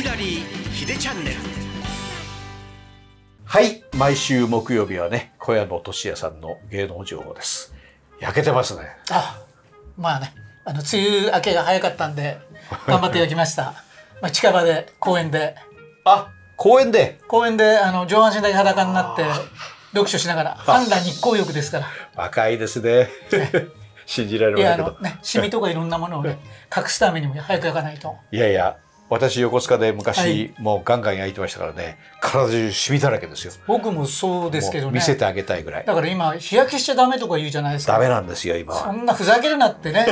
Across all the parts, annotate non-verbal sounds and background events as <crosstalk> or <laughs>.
ヒダりひでチャンネルはい毎週木曜日はね小屋の俊也さんの芸能情報です焼けてますねあまあねあの梅雨明けが早かったんで頑張って焼きました <laughs> まあ近場で公園であ公園で公園であの上半身だけ裸になって読書しながら判断日光浴ですから若いですね <laughs> 信じられないけどいやあのねシミとかいろんなものをね隠すためにも早く焼かないといやいや私横須賀で昔、はい、もうガンガン焼いてましたからね体中しみだらけですよ僕もそうですけどね見せてあげたいぐらいだから今日焼けしちゃダメとか言うじゃないですかダメなんですよ今そんなふざけるなってね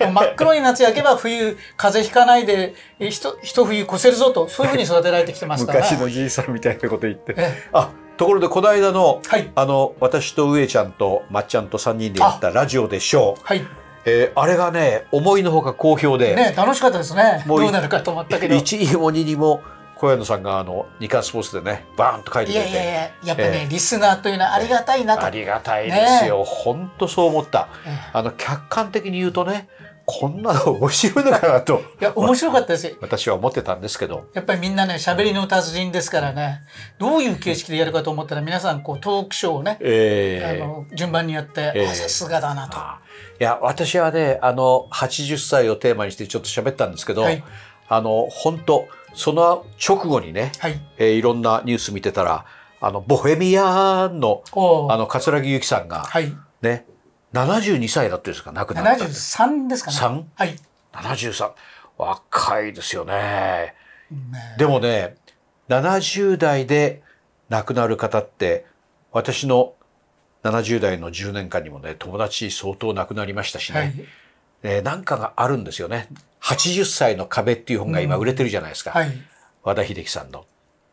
真っ黒に夏焼けば冬風邪ひかないでひとひと冬越せるぞとそういうふうに育てられてきてますから昔のじいさんみたいなこと言ってあところでこの間の、はい、あの私と上ちゃんとまっちゃんと3人でやったラジオでしょう、はいえー、あれがね思いのほか好評で、ね、楽しかったですねもうどうなるかと思ったけど1位も2位も小谷野さんがあの日刊スポーツでねバーンと書いてくれていやいややっぱね、えー、リスナーというのはありがたいなと、えー、ありがたいですよ、ね、ほんとそう思った、えー、あの客観的に言うとねこんなの面白いのかなと。いや、面白かったですよ。私は思ってたんですけど。やっぱりみんなね、喋りの達人ですからね、どういう形式でやるかと思ったら、皆さん、こう、トークショーをね、えー、あの順番にやって、えー、さすがだなと。いや、私はね、あの、80歳をテーマにしてちょっと喋ったんですけど、はい、あの、本当その直後にね、はいえー、いろんなニュース見てたら、あの、ボヘミアンの、あの、桂木由紀さんが、はい、ね、72歳だったですか亡くなった73ですかね 3? はい73若いですよね、ね、でもね70代で亡くなる方って私の70代の10年間にもね友達相当亡くなりましたしね、はいえー、なんかがあるんですよね。80歳の壁っていう本が今売れてるじゃないですか。うんはい、和田秀樹さんの。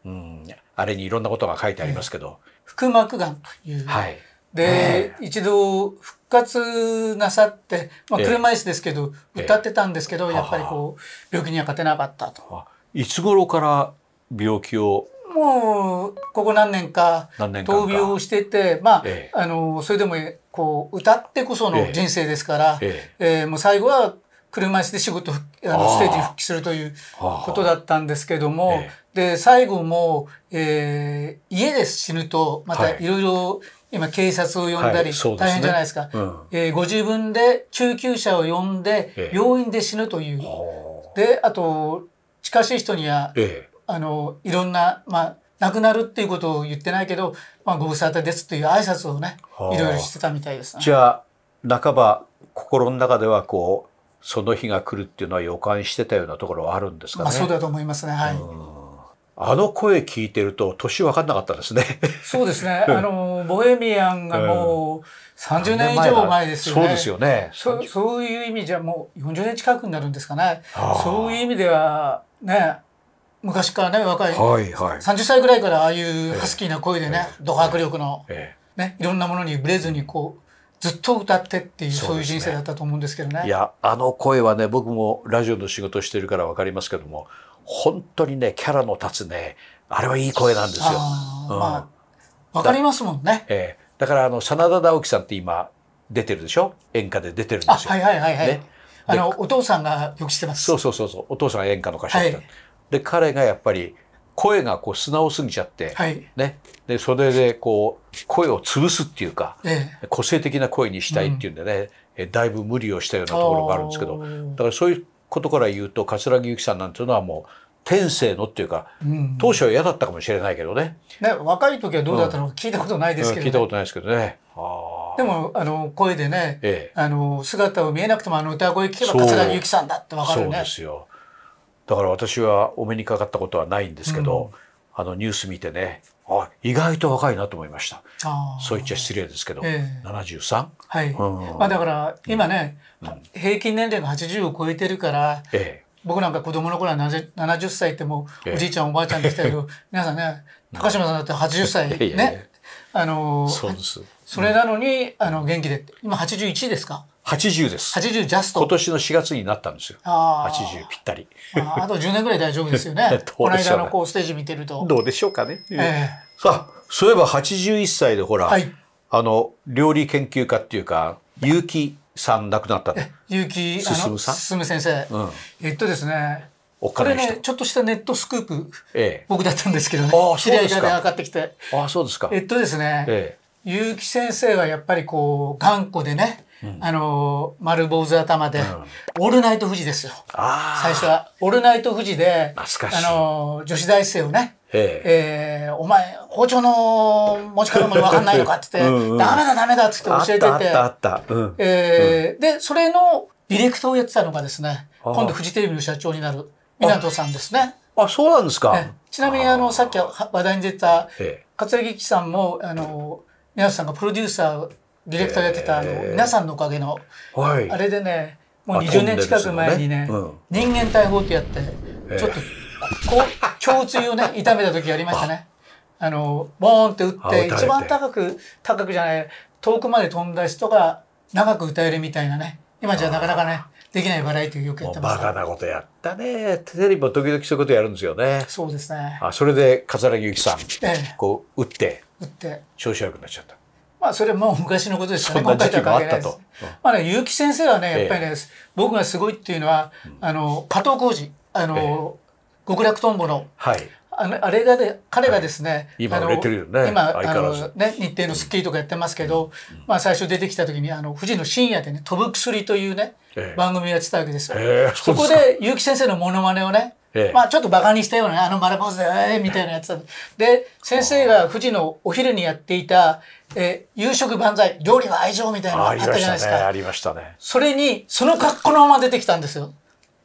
うん、あれにいろんなことが書いてありますけど。腹膜がんという、はい、で、一度復活なさって、まあ、車椅子ですけど、歌ってたんですけど、やっぱりこう病気には勝てなかったと。いつ頃から病気をもうここ何年か闘病をしててまあえあのそれでもこう歌ってこその人生ですから、えええー、もう最後は車椅子で仕事あのステージに復帰するということだったんですけども、で最後も、えー、家で死ぬとまたいろいろ今警察を呼んだり、大変じゃないですか、はうん、えー、ご自分で救急車を呼んで、病院で死ぬという。で、あと、近しい人には、あの、いろんな、まあ、亡くなるっていうことを言ってないけど、まあ、ご無沙汰ですという挨拶をね、いろいろしてたみたいです、ね、じゃあ、半ば心の中ではこう、その日が来るっていうのは予感してたようなところはあるんですかね。まあ、そうだと思いますね。はい。あの声聞いてると年分かんなかったですね。そうですね。あの、ボヘミアンがもう30年以上前ですよね。そうですよねそ。そういう意味じゃもう40年近くになるんですかね。そういう意味ではね、昔からね、若い、はいはい、30歳ぐらいからああいうハスキーな声でね、ええ、ド迫力の、ね、いろんなものにブレずにこう、ずっと歌ってっていう、そういう人生だったと思うんですけどね。ねいや、あの声はね、僕もラジオの仕事してるからわかりますけども、本当にね、キャラの立つね、あれはいい声なんですよ。うん、まあ、わかりますもんね。ええー、だから、あの、真田直樹さんって今、出てるでしょ演歌で出てるんですよ。はいはいはいはい。ね、あの、お父さんがよくしてます。そうそうそうそう。お父さんが演歌の歌手だった。はい、で、彼がやっぱり、声がこう素直すぎちゃって、はい、ね、でそれでこう声を潰すっていうか、ええ、個性的な声にしたいっていうんでね、うん、だいぶ無理をしたようなところがあるんですけどだからそういうことから言うと桂木由紀さんなんていうのはもう天性のっていうか、うん、当初は嫌だったかもしれないけどね。ね若い時はどうだったのか聞いたことないですけど、ねうん、聞いたことないですけどね。でもあの声でね、ええ、あの姿を見えなくてもあの歌声聞けば桂木由紀さんだってわかるね。そうですよ。だから私はお目にかかったことはないんですけど、うん、あのニュース見てねあ意外と若いなと思いましたそう言っちゃ失礼ですけど、えー、73? はい、うん、まあ、だから今ね、うん、平均年齢が80を超えてるから、えー、僕なんか子供の頃は70歳ってもうおじいちゃんおばあちゃんでしたけど、<laughs> 皆さんね、高島さんだって80歳ね。あの、そうです。それなのに、あの、元気で、今81ですか80です。80ジャスト。今年の4月になったんですよ。80ぴったり。あと10年ぐらい大丈夫ですよね。ね <laughs> この間のこうステージ見てると。どうでしょうかね。えー、さあ、そういえば81歳でほら、はい、あの、料理研究家っていうか、結城さん亡くなったね。結城進さん進先生、うん。えっとですね、これね、ちょっとしたネットスクープ、ええ、僕だったんですけどね。ああ、そうですか。知り合いが上がってきて。ああ、そうですか。えっとですね、ええ、結城先生はやっぱりこう、頑固でね、あのー、丸坊主頭で、オールナイト富士ですよ。最初は、オールナイト富士で、あのー、女子大生をね、えー、お前、包丁の持ち方も分かんないのかって言って、うんうん、ダメだダメだって教えてて。あったあった。で、それのディレクターをやってたのがですね、今度フジテレビの社長になる港さんですね。あ、そうなんですか。ちなみに、あの、さっき話題に出た、桂木さんも、あの、皆さんがプロデューサーディレクターやってたあの、皆さんのおかげの、はい、あれでねもう20年近く前にね、ねうん、人間大砲ってやって、ちょっとこう胸椎をね <laughs> 痛めた時やりましたね。あのボーンって打って一番高く高くじゃない遠くまで飛んだ人が長く歌えるみたいなね今じゃなかなかねできないバラエティーよくやってます、バカなことやったねテレビも時々そういうことやるんですよねそうですねあそれで桂木由紀さん、ええ、こう打って打って調子悪くなっちゃったまあそれも昔のことですね。今回とは関まあね、結城先生はね、やっぱりね、僕がすごいっていうのは、あの、加藤浩二、あの、極楽とんぼの、はい、あのあれがで彼がですね、今売れてるよね今あの、ね、日程の『スッキリ』とかやってますけど、まあ、最初出てきた時にあの富士の深夜でね「飛ぶ薬」というね、番組やってたわけですよ。そこで結城先生のモノマネをねええ、まあちょっとバカにしたような、あの丸坊主で、よ、みたいなやつで、先生が富士のお昼にやっていた、え夕食万歳、料理は愛情みたいなのがあったじゃないですか。ありましたね。ありましたね。それに、その格好のまま出てきたんですよ。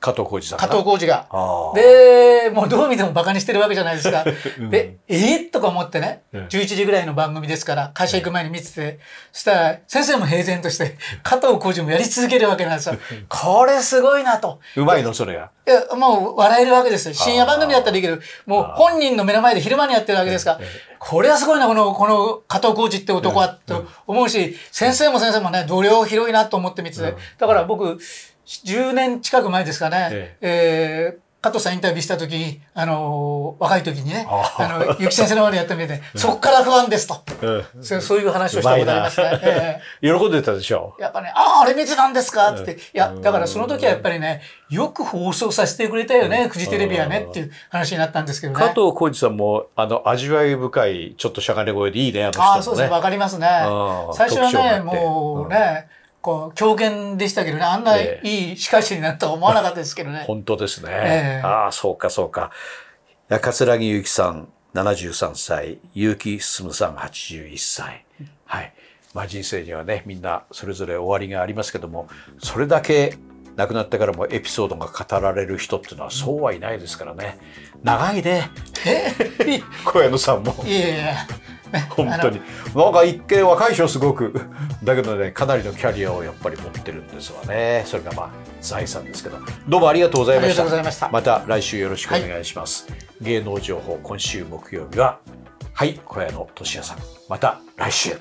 加藤浩次さん。加藤浩次が。で、もうどう見ても馬鹿にしてるわけじゃないですか。<laughs> で、えー、とか思ってね、11時ぐらいの番組ですから、会社行く前に見てて、そしたら先生も平然として、加藤浩次もやり続けるわけなんですよ。これすごいなと。うまいのそれが。いや、もう笑えるわけです深夜番組だったらいいけど、もう本人の目の前で昼間にやってるわけですから、これはすごいな、この、この加藤浩次って男は、と思うし、先生も先生もね、度量広いなと思って見てて、だから僕、10年近く前ですかね、えええー加藤さんインタビューしたとき、あのー、若い時にね、あの、ゆき先生の前でやってみて、そこから不安ですと、うんそ。ういう話をしたことありました、え <laughs> 喜んでたでしょうやっぱね、ああ、あれ見てたんですかって、うん、いや、だからその時はやっぱりね、よく放送させてくれたよね、うん、フジテレビはね、っていう話になったんですけどね。加藤浩二さんも、あの、味わい深い、ちょっとしゃがれ声でいいね、あの人ね。ああ、そうですね、わかりますね。最初はね、もうね、こう狂言でしたけどね、あんないい司会者になたと思わなかったですけどね。本当ですね。えー、ああ、そうかそうか。桂木由紀さん73歳、結城進さん81歳。はい。まあ人生にはね、みんなそれぞれ終わりがありますけども、それだけ亡くなってからもエピソードが語られる人っていうのはそうはいないですからね長いね小山さんもいやいや <laughs> 本当になんか一見若い人すごく <laughs> だけどねかなりのキャリアをやっぱり持ってるんですわねそれがまあ財産ですけどどうもありがとうございましたまた来週よろしくお願いします、はい、芸能情報今週木曜日ははい小屋の俊也さんまた来週